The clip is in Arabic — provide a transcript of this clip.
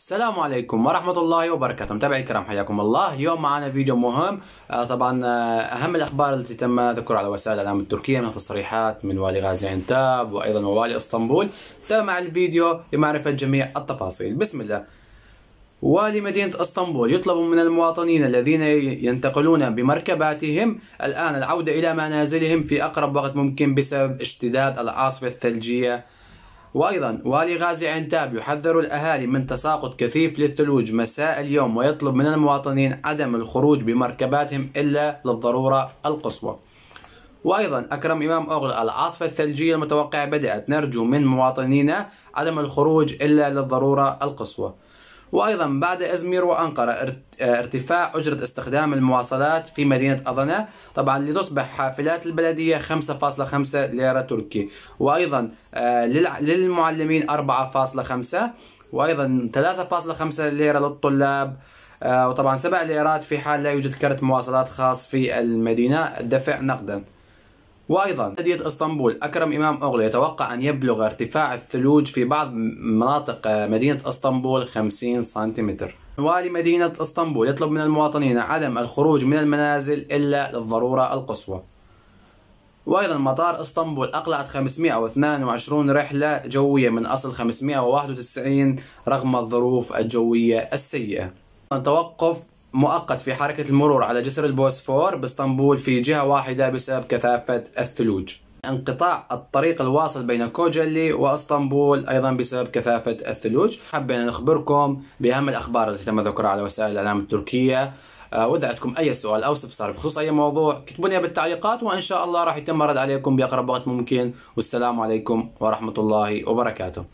السلام عليكم ورحمة الله وبركاته متابعي الكرام حياكم الله اليوم معنا فيديو مهم آه، طبعا آه، أهم الأخبار التي تم ذكرها على وسائل الإعلام التركية من تصريحات من والي غازي عنتاب وأيضا والي اسطنبول تابع الفيديو لمعرفة جميع التفاصيل بسم الله والي مدينة اسطنبول يطلب من المواطنين الذين ينتقلون بمركباتهم الآن العودة إلى منازلهم في أقرب وقت ممكن بسبب اشتداد العاصفة الثلجية وأيضا والي غازي عنتاب يحذر الأهالي من تساقط كثيف للثلوج مساء اليوم ويطلب من المواطنين عدم الخروج بمركباتهم إلا للضرورة القصوى وأيضا أكرم إمام أغل العاصفة الثلجية المتوقعة بدأت نرجو من مواطنينا عدم الخروج إلا للضرورة القصوى وأيضا بعد إزمير وأنقرة ارتفاع أجرة استخدام المواصلات في مدينة أظنة طبعا لتصبح حافلات البلدية 5.5 ليرة تركي وأيضا آه، للمعلمين 4.5 وأيضا 3.5 ليرة للطلاب آه، وطبعا 7 ليرات في حال لا يوجد كرت مواصلات خاص في المدينة دفع نقدا وأيضا مدينه اسطنبول أكرم إمام اوغلو يتوقع أن يبلغ ارتفاع الثلوج في بعض مناطق مدينة اسطنبول 50 سنتيمتر والي مدينة اسطنبول يطلب من المواطنين عدم الخروج من المنازل إلا للضرورة القصوى وايضا مطار اسطنبول اقلعت 522 رحله جويه من اصل 591 رغم الظروف الجويه السيئه. توقف مؤقت في حركة المرور على جسر البوسفور باسطنبول في جهة واحدة بسبب كثافة الثلوج انقطاع الطريق الواصل بين كوجلي واسطنبول ايضا بسبب كثافه الثلوج حبينا نخبركم باهم الاخبار التي تم ذكرها على وسائل الاعلام التركيه آه، واذا عندكم اي سؤال او استفسار بخصوص اي موضوع اكتبوا لي بالتعليقات وان شاء الله راح يتم الرد عليكم باقرب وقت ممكن والسلام عليكم ورحمه الله وبركاته